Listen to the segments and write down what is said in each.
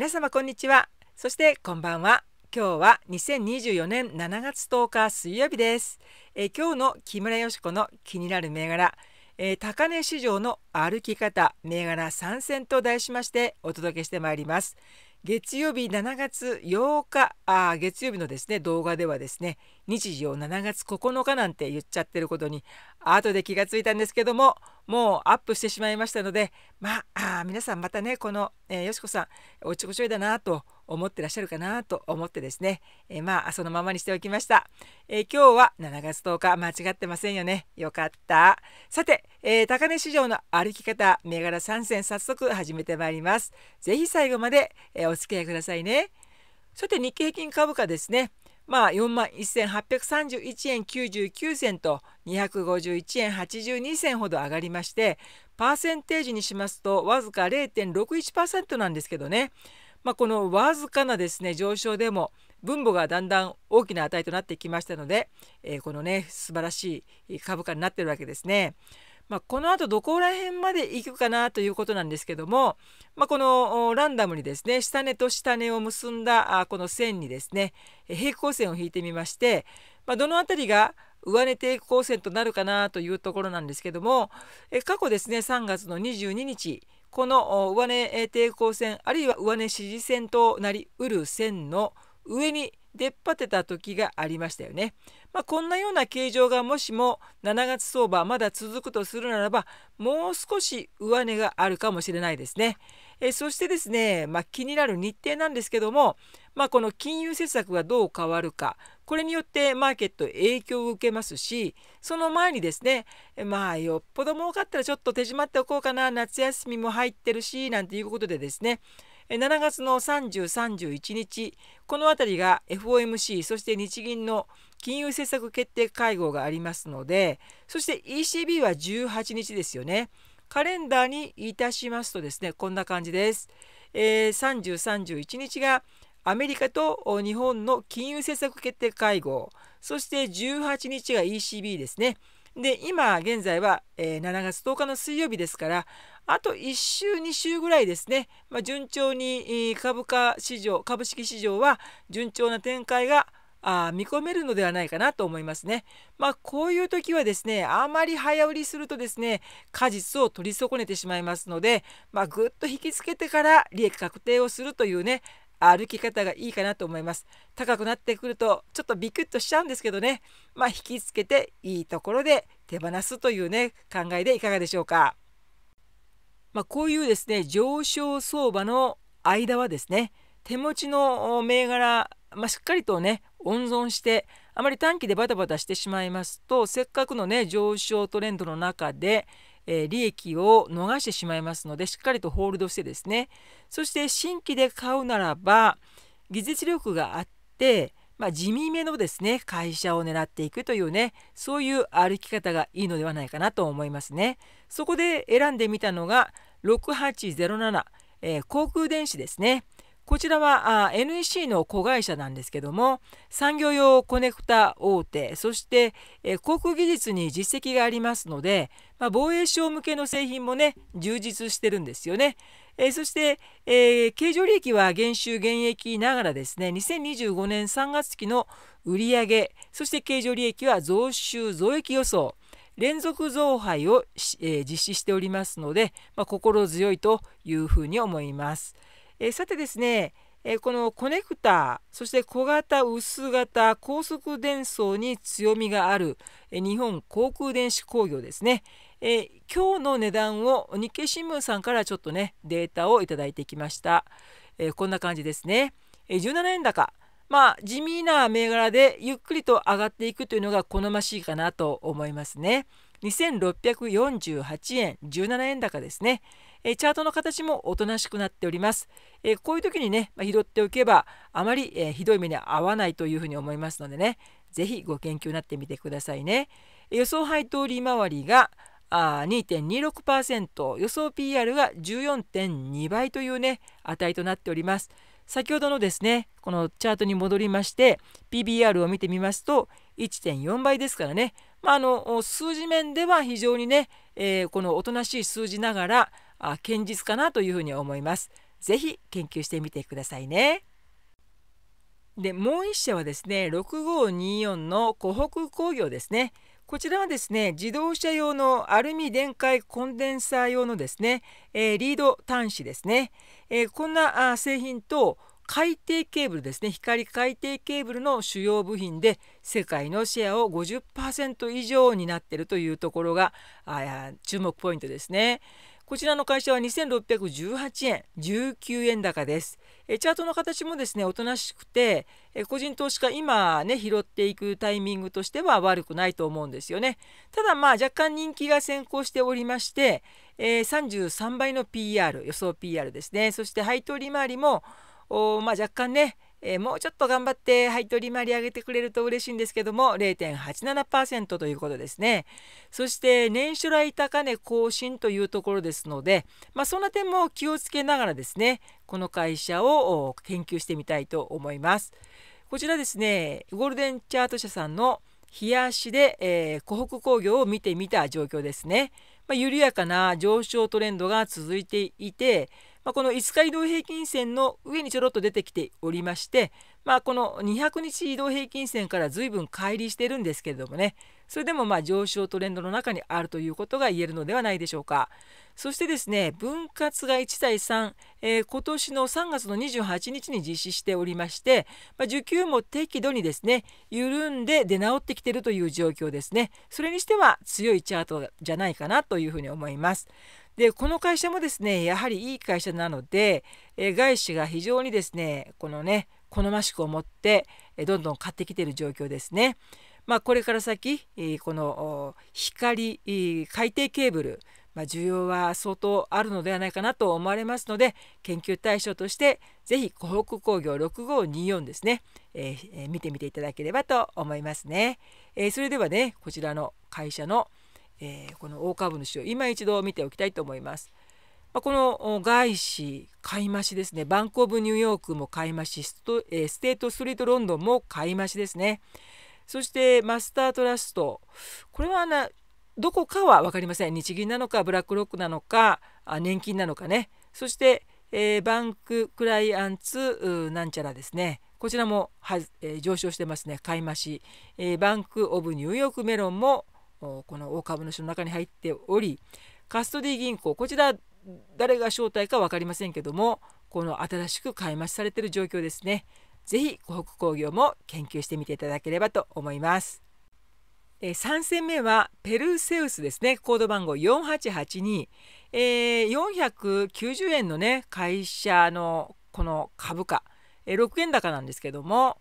皆様こんにちはそしてこんばんは今日は2024年7月10日水曜日です、え今日の木村よしこの気になる銘柄、え高値市場の歩き方銘柄参戦と題しましてお届けしてまいります月曜日7月8日あ月曜日のですね動画ではですね日時を7月9日なんて言っちゃってることに後で気がついたんですけどももうアップしてしまいましたのでまあ皆さんまたねこの、えー、よしこさんおちこちょいだなと思ってらっしゃるかなと思ってですね、えー、まあそのままにしておきました、えー、今日は7月10日間違ってませんよねよかったさて、えー、高値市場の歩き方銘柄参戦早速始めてまいります是非最後まで、えお付き合いくださいねさて日経平均株価ですねまあ4万1831円99銭と251円82銭ほど上がりましてパーセンテージにしますとわずか0.61%なんですけどね、まあ、このわずかなですね上昇でも分母がだんだん大きな値となってきましたので、えー、このね素晴らしい株価になってるわけですね。まあ、この後どこら辺まで行くかなということなんですけども、まあ、このランダムにですね下根と下根を結んだこの線にですね平行線を引いてみまして、まあ、どの辺りが上値抵抗線となるかなというところなんですけども過去ですね3月の22日この上値抵抗線あるいは上値支持線となりうる線の上に出っ張ってた時がありましたよね。まあ、こんなような形状がもしも7月相場まだ続くとするならばもう少し上値があるかもしれないですね。えそしてですね、まあ、気になる日程なんですけども、まあ、この金融政策がどう変わるかこれによってマーケット影響を受けますしその前にですねまあよっぽど儲かったらちょっと手締まっておこうかな夏休みも入ってるしなんていうことでですね7月の30、31日この辺りが FOMC そして日銀の金融政策決定会合がありますのでそして ECB は18日ですよねカレンダーにいたしますとですねこんな感じです。えー、30、31日がアメリカと日本の金融政策決定会合そして18日が ECB ですね。で今現在は、え7月10日の水曜日ですからあと1週、2週ぐらいですね、まあ、順調に株価市場、株式市場は順調な展開があ見込めるのではないかなと思いますね。まあ、こういう時はですね、あまり早売りするとですね、果実を取り損ねてしまいますので、まあ、ぐっと引きつけてから利益確定をするというね、歩き方がいいかなと思います。高くなってくるとちょっとビクッとしちゃうんですけどね、まあ、引きつけていいところで手放すというね、考えでいかがでしょうか。まあ、こういうですね上昇相場の間はですね手持ちの銘柄、まあ、しっかりとね温存してあまり短期でバタバタしてしまいますとせっかくのね上昇トレンドの中で、えー、利益を逃してしまいますのでしっかりとホールドしてですねそして新規で買うならば技術力があって、まあ、地味めのですね会社を狙っていくというねそういう歩き方がいいのではないかなと思いますね。そこで選んでみたのが6807、えー、航空電子ですね。こちらは NEC の子会社なんですけども産業用コネクタ大手そして、え航空技術に実績がありますので、まあ、防衛省向けの製品もね充実してるんですよね。えそして、えー、経常利益は減収減益ながらですね2025年3月期の売上そして経常利益は増収増益予想連続増配を、えー、実施しておりますので、まあ、心強いというふうに思います。えー、さてですね、えこのコネクタそして小型薄型高速伝送に強みがある、え日本航空電子工業ですね、え今日の値段を日経新聞さんからちょっとねデータを頂いてきました、えこんな感じですね、え17円高まあ、地味な銘柄でゆっくりと上がっていくというのが好ましいかなと思いますね。2648円17円高ですね。チャートの形もおとなしくなっております。こういう時にね、拾っておけばあまり、ひどい目に遭わないというふうに思いますのでね、ぜひご研究になってみてくださいね。予想配当利回りがあ2.26%予想 PR が14.2倍というね値となっております。先ほどのですねこのチャートに戻りまして PBR を見てみますと1.4倍ですからね、まあ、あの数字面では非常にね、えー、このおとなしい数字ながらあ堅実かなというふうに思います。ぜひ研究してみてくださいね。でもう一社はですね6524の湖北工業ですね。こちらはですね自動車用のアルミ電解コンデンサー用のですね、えー、リード端子ですね、えー、こんな製品と海底ケーブルですね光海底ケーブルの主要部品で世界のシェアを50%以上になっているというところが注目ポイントですね。こちらの会社は2618円、19円高です。チャートの形もですね、おとなしくて、個人投資家、今ね、拾っていくタイミングとしては悪くないと思うんですよね。ただ、まあ、若干人気が先行しておりまして、え33倍の PR、予想 PR ですね。そして配当利回りも、まあ、若干ね、えー、もうちょっと頑張って配当利回り上げてくれると嬉しいんですけども0.87%ということですねそして年初来高値更新というところですので、まあ、そんな点も気をつけながらですねこの会社を研究してみたいと思いますこちらですねゴールデンチャート社さんの冷やしで、えー、湖北工業を見てみた状況ですね、まあ、緩やかな上昇トレンドが続いていてまあ、この5日移動平均線の上にちょろっと出てきておりまして、まあ、この200日移動平均線から随分乖離してるんですけれどもねそれでもま上昇トレンドの中にあるということが言えるのではないでしょうか。そしてですね分割が1対3、えー、今年の3月の28日に実施しておりまして、まあ、需給も適度にですね緩んで出直ってきているという状況ですねそれにしては強いチャートじゃないかなというふうに思います。でこの会社もですねやはりいい会社なので、え外資が非常にですねこのね好ましく思って、えどんどん買ってきている状況ですね。まあ、これから先、この光、海底ケーブル、ま需要は相当あるのではないかなと思われますので研究対象として是非湖北工業6524ですね、えー、見てみていただければと思いますね。えそれではねこちらの会社のえー、この大株主を今一度見ておきたいと思います。まあ、この外資買い増しですねバンク・オブ・ニューヨークも買い増しスト、えー、ステート・ストリート・ロンドンも買い増しですねそしてマスター・トラストこれはなどこかは分かりません日銀なのかブラックロックなのかあ年金なのかねそして、えー、バンク・クライアンツなんちゃらですねこちらもは、えー、上昇してますね買い増し、えー、バンク・オブ・ニューヨーク・メロンもこの大株主の中に入っておりカストディ銀行こちら誰が招待か分かりませんけどもこの新しく買い増しされている状況ですね是非湖北工業も研究してみていただければと思います。3戦目はペルセウスですねコード番号4882、えー、490円のね会社のこの株価、6円高なんですけども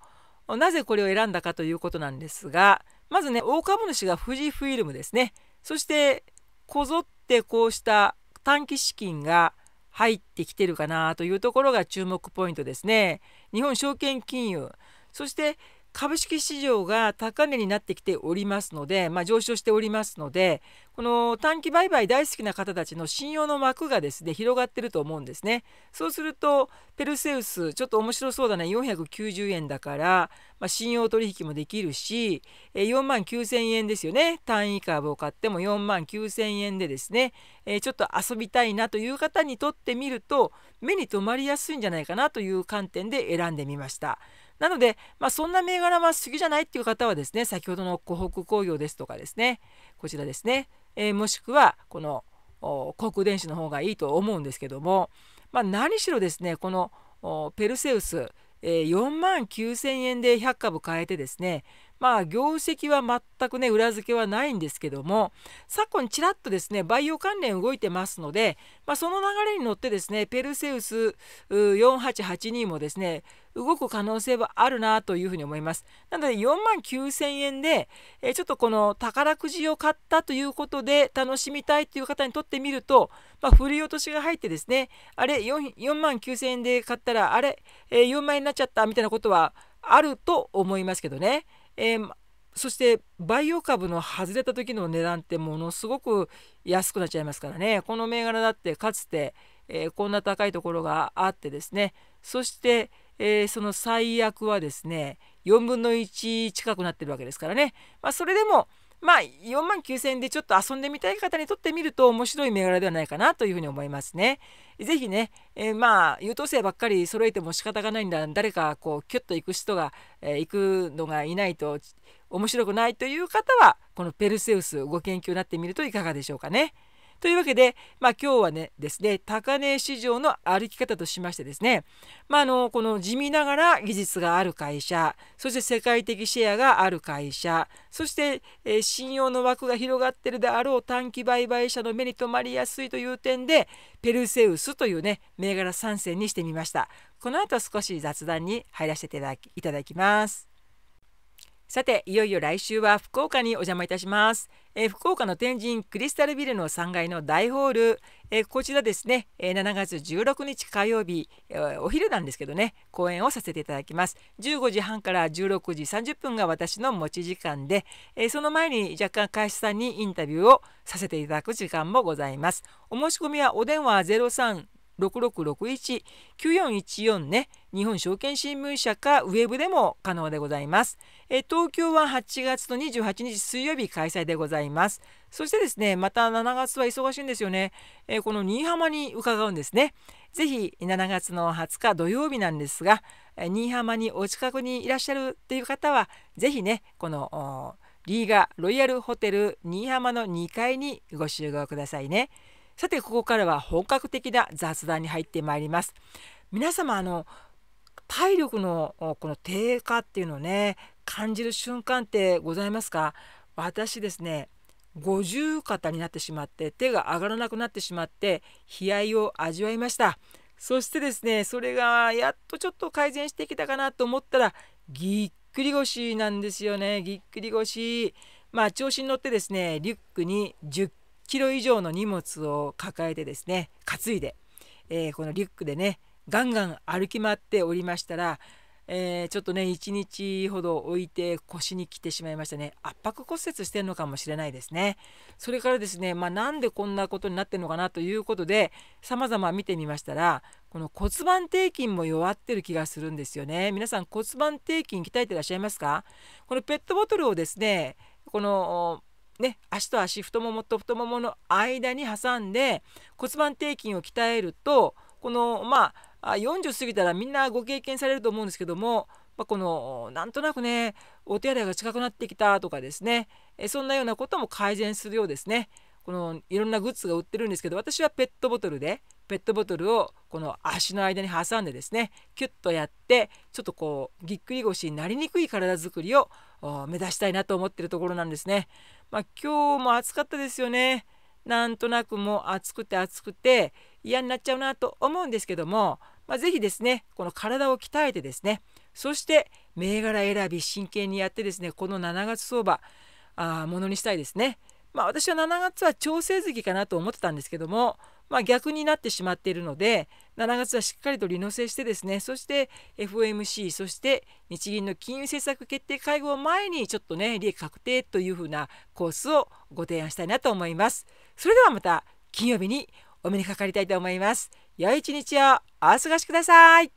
なぜこれを選んだかということなんですがまずね大株主が富士フイルムですねそしてこぞってこうした短期資金が入ってきてるかなというところが注目ポイントですね日本証券金融そして株式市場が高値になってきておりますので、まあ、上昇しておりますのでこの短期売買大好きな方たちの信用の枠がですね広がってると思うんですねそうするとペルセウスちょっと面白そうだね490円だから、まあ、信用取引もできるし4万9000円ですよね単位株を買っても4万9000円でですねちょっと遊びたいなという方にとってみると目に留まりやすいんじゃないかなという観点で選んでみました。なので、まあ、そんな銘柄は好きじゃないっていう方はですね先ほどの湖北工業ですとかですねこちらですね、えー、もしくはこの航空電子の方がいいと思うんですけども、まあ、何しろですねこのペルセウス、えー、4万9,000円で100株買えてですねまあ業績は全くね裏付けはないんですけども昨今ちらっとですね培養関連動いてますので、まあ、その流れに乗ってですねペルセウス4882もですね動く可能性はあるなというふうに思います。なので4万9000円で、ちょっとこの宝くじを買ったということで楽しみたいという方にとってみると、まあ、振り落としが入ってですね、あれ4、4万9000円で買ったら、あれ、4万円になっちゃったみたいなことはあると思いますけどね。えーそしてバイオ株の外れた時の値段ってものすごく安くなっちゃいますからねこの銘柄だってかつて、えー、こんな高いところがあってですねそして、えー、その最悪はですね4分の1近くなってるわけですからね、まあ、それでもまあ4万9000円でちょっと遊んでみたい方にとってみると面白い銘柄ではないかなというふうに思いますね。ぜひね、えー、まあ優等生ばっかり揃えても仕方がないんだ誰かこうキュッと行く人が、えー、行くのがいないと面白くないという方はこのペルセウスご研究になってみるといかがでしょうかね。というわけで、まあ、今日はねですね高値市場の歩き方としましてですね、まああの、この地味ながら技術がある会社そして世界的シェアがある会社そして、えー、信用の枠が広がってるであろう短期売買者の目に留まりやすいという点でペルセウスというね銘柄参戦にしてみましたこの後は少し雑談に入らせていただきます。さていよいよ来週は福岡にお邪魔いたします、え福岡の天神クリスタルビルの3階の大ホール、えこちらですね、え7月16日火曜日、えー、お昼なんですけどね公演をさせていただきます15時半から16時30分が私の持ち時間で、えその前に若干会社さんにインタビューをさせていただく時間もございますお申し込みはお電話03 6661-9414ね日本証券新聞社かウェブでも可能でございます。え東京は8月の28日水曜日開催でございます。そしてですねまた7月は忙しいんですよね。えこの新居浜に伺うんですね。ぜひ7月の20日土曜日なんですが新居浜にお近くにいらっしゃるという方はぜひねこのリーガロイヤルホテル新居浜の2階にご集合くださいね。さてここからは本格的な雑談に入ってまいります。皆様あの体力のこの低下っていうのをね感じる瞬間ってございますか私ですね五十肩になってしまって手が上がらなくなってしまって悲哀を味わいましたそしてですねそれがやっとちょっと改善してきたかなと思ったらぎっくり腰なんですよねぎっくり腰まあ調子に乗ってですねリュックに10キロ以上の荷物を抱えてですね担いで、えー、このリュックでねガンガン歩き回っておりましたら、えー、ちょっとね1日ほど置いて腰に来てしまいましたね圧迫骨折してんのかもしれないですねそれからですね、まあ、なんでこんなことになってるのかなということで様々見てみましたらこの骨盤底筋も弱ってる気がするんですよね皆さん骨盤底筋鍛えてらっしゃいますかこのペットボトルをですねこのね、足と足太ももと太ももの間に挟んで骨盤底筋を鍛えるとこのまあ40過ぎたらみんなご経験されると思うんですけども、まあ、このなんとなくねお手洗いが近くなってきたとかですねそんなようなことも改善するようですねこのいろんなグッズが売ってるんですけど私はペットボトルでペットボトルをこの足の間に挟んでですねキュッとやってちょっとこうぎっくり腰になりにくい体づくりを目指したいなと思ってるところなんですね。まあ、今日も暑かったですよね。なんとなくもう暑くて暑くて嫌になっちゃうなと思うんですけども、まあ、ぜひですねこの体を鍛えてですねそして銘柄選び真剣にやってですねこの7月相場あものにしたいですね。まあ、私は7月は調整月かなと思ってたんですけどもまあ、逆になってしまっているので7月はしっかりと利乗せしてですねそして FOMC そして日銀の金融政策決定会合を前にちょっとね利益確定というふうなコースをご提案したいなと思います。それではまた金曜日にお目にかかりたいと思います。良い一日をお過ごしください。